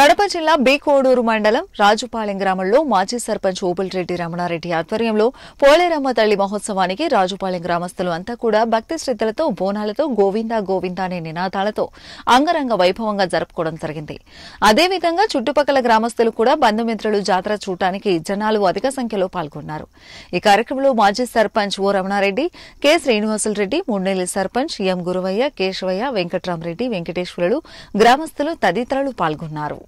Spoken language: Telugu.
కడప జిల్లా బి కోడూరు మండలం రాజుపాలెం గ్రామంలో మాజీ సర్పంచ్ రెడ్డి రమణారెడ్డి ఆధ్వర్యంలో పోలేరమ్మ తల్లి మహోత్సవానికి రాజుపాలెం గ్రామస్తులు అంతా కూడా భక్తి శ్రద్ధలతో బోనాలతో గోవిందా గోవిందా అనే నినాదాలతో అంగరంగ వైభవంగా జరుపుకోవడం జరిగింది అదేవిధంగా చుట్టుపక్కల గ్రామస్తులు కూడా బంధుమిత్రులు జాతర చూడటానికి జనాలు అధిక సంఖ్యలో పాల్గొన్నారు ఈ కార్యక్రమంలో మాజీ sarpanch O Ramanareddy K Srinivasulu Reddy Mudunelli sarpanch M Guruvayya Kesavayya Venkatramareddy Venkateswarulu గ్రామస్తులు తదితరులు పాల్గొన్నారు